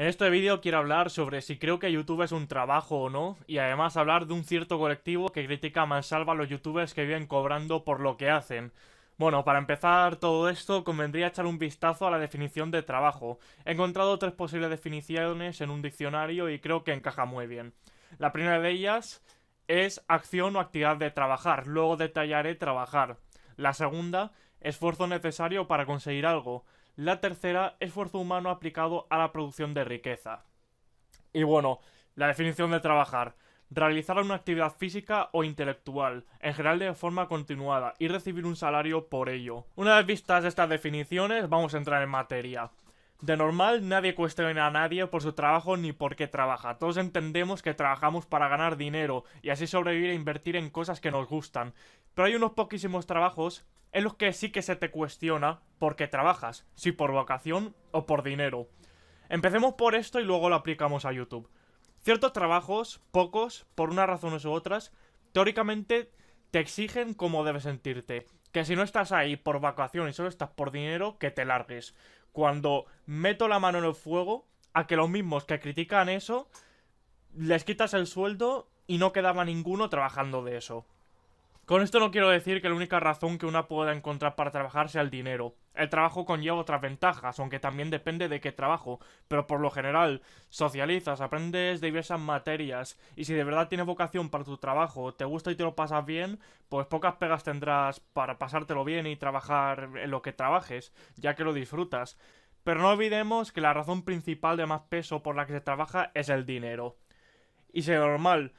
En este vídeo quiero hablar sobre si creo que YouTube es un trabajo o no, y además hablar de un cierto colectivo que critica a mansalva a los youtubers que viven cobrando por lo que hacen. Bueno, para empezar todo esto, convendría echar un vistazo a la definición de trabajo. He encontrado tres posibles definiciones en un diccionario y creo que encaja muy bien. La primera de ellas es acción o actividad de trabajar, luego detallaré trabajar. La segunda, esfuerzo necesario para conseguir algo. La tercera, esfuerzo humano aplicado a la producción de riqueza. Y bueno, la definición de trabajar. Realizar una actividad física o intelectual, en general de forma continuada, y recibir un salario por ello. Una vez vistas estas definiciones, vamos a entrar en materia. De normal, nadie cuestiona a nadie por su trabajo ni por qué trabaja. Todos entendemos que trabajamos para ganar dinero y así sobrevivir e invertir en cosas que nos gustan. Pero hay unos poquísimos trabajos en los que sí que se te cuestiona por qué trabajas, si por vocación o por dinero. Empecemos por esto y luego lo aplicamos a YouTube. Ciertos trabajos, pocos, por unas razones u otras, teóricamente te exigen cómo debes sentirte. Que si no estás ahí por vacación y solo estás por dinero, que te largues. Cuando meto la mano en el fuego, a que los mismos que critican eso, les quitas el sueldo y no quedaba ninguno trabajando de eso. Con esto no quiero decir que la única razón que una pueda encontrar para trabajar sea el dinero. El trabajo conlleva otras ventajas, aunque también depende de qué trabajo, pero por lo general, socializas, aprendes diversas materias, y si de verdad tienes vocación para tu trabajo, te gusta y te lo pasas bien, pues pocas pegas tendrás para pasártelo bien y trabajar en lo que trabajes, ya que lo disfrutas. Pero no olvidemos que la razón principal de más peso por la que se trabaja es el dinero. Y si normal,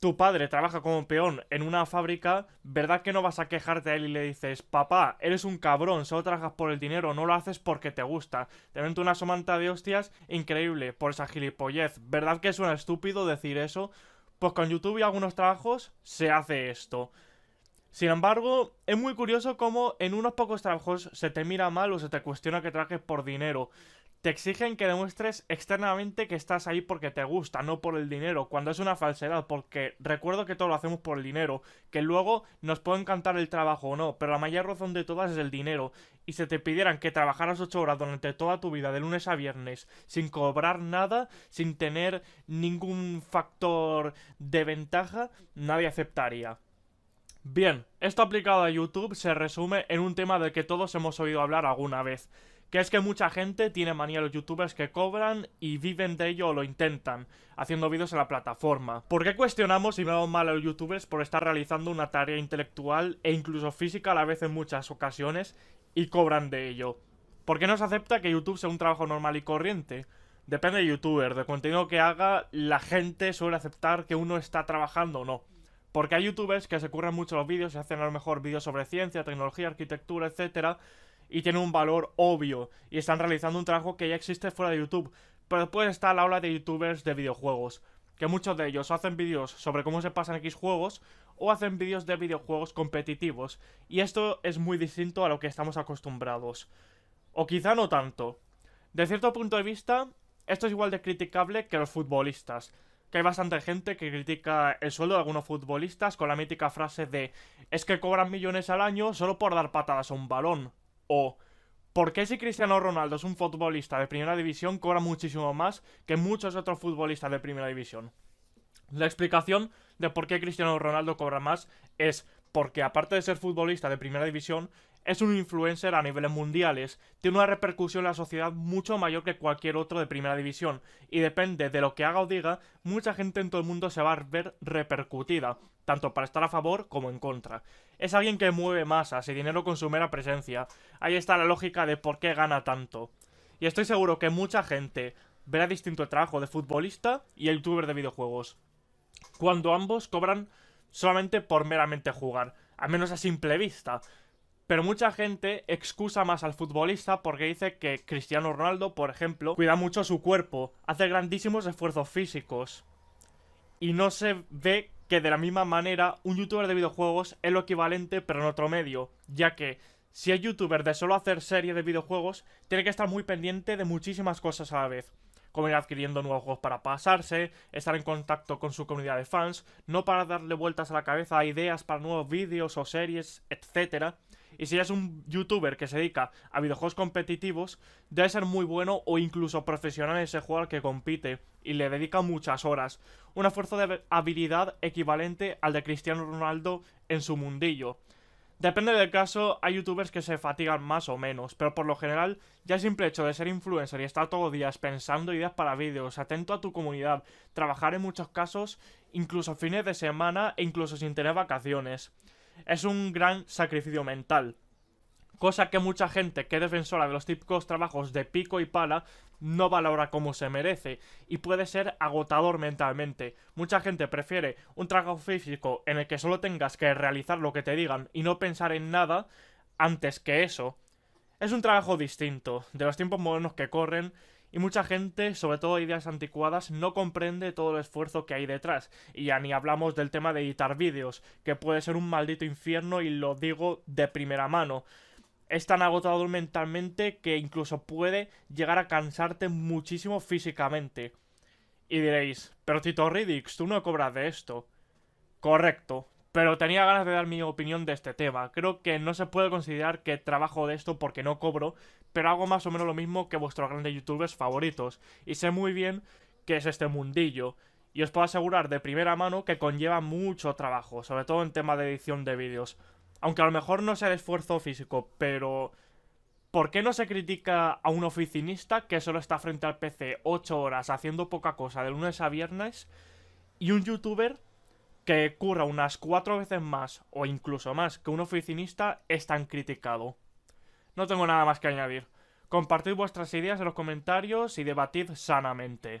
tu padre trabaja como peón en una fábrica, ¿verdad que no vas a quejarte a él y le dices, papá, eres un cabrón, solo trabajas por el dinero, no lo haces porque te gusta? Te vento una somanta de hostias increíble por esa gilipollez. ¿Verdad que suena estúpido decir eso? Pues con YouTube y algunos trabajos se hace esto. Sin embargo, es muy curioso cómo en unos pocos trabajos se te mira mal o se te cuestiona que trabajes por dinero te exigen que demuestres externamente que estás ahí porque te gusta, no por el dinero, cuando es una falsedad, porque recuerdo que todo lo hacemos por el dinero, que luego nos puede encantar el trabajo o no, pero la mayor razón de todas es el dinero, y si te pidieran que trabajaras 8 horas durante toda tu vida, de lunes a viernes, sin cobrar nada, sin tener ningún factor de ventaja, nadie aceptaría. Bien, esto aplicado a YouTube se resume en un tema del que todos hemos oído hablar alguna vez, que es que mucha gente tiene manía a los youtubers que cobran y viven de ello o lo intentan, haciendo vídeos en la plataforma. ¿Por qué cuestionamos y vemos mal a los youtubers por estar realizando una tarea intelectual e incluso física a la vez en muchas ocasiones y cobran de ello? ¿Por qué no se acepta que YouTube sea un trabajo normal y corriente? Depende del youtuber, del contenido que haga, la gente suele aceptar que uno está trabajando o no. Porque hay youtubers que se curran mucho los vídeos y hacen a lo mejor vídeos sobre ciencia, tecnología, arquitectura, etcétera, y tiene un valor obvio y están realizando un trabajo que ya existe fuera de YouTube. Pero después está la ola de youtubers de videojuegos, que muchos de ellos hacen vídeos sobre cómo se pasan X juegos o hacen vídeos de videojuegos competitivos, y esto es muy distinto a lo que estamos acostumbrados. O quizá no tanto. De cierto punto de vista, esto es igual de criticable que los futbolistas, que hay bastante gente que critica el sueldo de algunos futbolistas con la mítica frase de es que cobran millones al año solo por dar patadas a un balón. O ¿por qué si Cristiano Ronaldo es un futbolista de primera división cobra muchísimo más que muchos otros futbolistas de primera división? La explicación de por qué Cristiano Ronaldo cobra más es porque aparte de ser futbolista de primera división, es un influencer a niveles mundiales, tiene una repercusión en la sociedad mucho mayor que cualquier otro de primera división, y depende de lo que haga o diga, mucha gente en todo el mundo se va a ver repercutida tanto para estar a favor como en contra. Es alguien que mueve masas y dinero con su mera presencia. Ahí está la lógica de por qué gana tanto. Y estoy seguro que mucha gente verá distinto el trabajo de futbolista y el youtuber de videojuegos. Cuando ambos cobran solamente por meramente jugar, al menos a simple vista. Pero mucha gente excusa más al futbolista porque dice que Cristiano Ronaldo, por ejemplo, cuida mucho su cuerpo, hace grandísimos esfuerzos físicos y no se ve que de la misma manera un youtuber de videojuegos es lo equivalente pero en otro medio, ya que si es youtuber de solo hacer series de videojuegos, tiene que estar muy pendiente de muchísimas cosas a la vez, como ir adquiriendo nuevos juegos para pasarse, estar en contacto con su comunidad de fans, no para darle vueltas a la cabeza a ideas para nuevos vídeos o series, etc. Y si es un youtuber que se dedica a videojuegos competitivos, debe ser muy bueno o incluso profesional en ese juego al que compite y le dedica muchas horas. Una fuerza de habilidad equivalente al de Cristiano Ronaldo en su mundillo. Depende del caso, hay youtubers que se fatigan más o menos, pero por lo general, ya el simple hecho de ser influencer y estar todos los días pensando ideas para vídeos, atento a tu comunidad, trabajar en muchos casos, incluso fines de semana e incluso sin tener vacaciones es un gran sacrificio mental. Cosa que mucha gente que es defensora de los típicos trabajos de pico y pala no valora como se merece y puede ser agotador mentalmente. Mucha gente prefiere un trabajo físico en el que solo tengas que realizar lo que te digan y no pensar en nada antes que eso. Es un trabajo distinto de los tiempos modernos que corren y mucha gente, sobre todo ideas anticuadas, no comprende todo el esfuerzo que hay detrás. Y ya ni hablamos del tema de editar vídeos, que puede ser un maldito infierno y lo digo de primera mano. Es tan agotador mentalmente que incluso puede llegar a cansarte muchísimo físicamente. Y diréis, pero Tito Riddix, tú no cobras de esto. Correcto, pero tenía ganas de dar mi opinión de este tema. Creo que no se puede considerar que trabajo de esto porque no cobro, pero hago más o menos lo mismo que vuestros grandes youtubers favoritos, y sé muy bien que es este mundillo. Y os puedo asegurar de primera mano que conlleva mucho trabajo, sobre todo en tema de edición de vídeos. Aunque a lo mejor no sea el esfuerzo físico, pero... ¿Por qué no se critica a un oficinista que solo está frente al PC 8 horas haciendo poca cosa de lunes a viernes y un youtuber que curra unas cuatro veces más o incluso más que un oficinista es tan criticado. No tengo nada más que añadir. Compartid vuestras ideas en los comentarios y debatid sanamente.